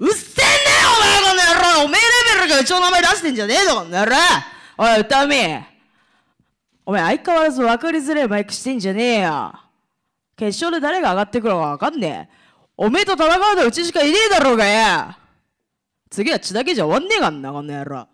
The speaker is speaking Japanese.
うっせえんねお前この野郎おめえレベルがうちの名前出してんじゃねえぞ、この野郎おい、歌うみお前相変わらず分かりづれえマイクしてんじゃねえよ。決勝で誰が上がってくるか分かんねえ。おめえと戦うのはうちしかいねえだろうがよ次は血だけじゃ終わんねえかんな、この野郎。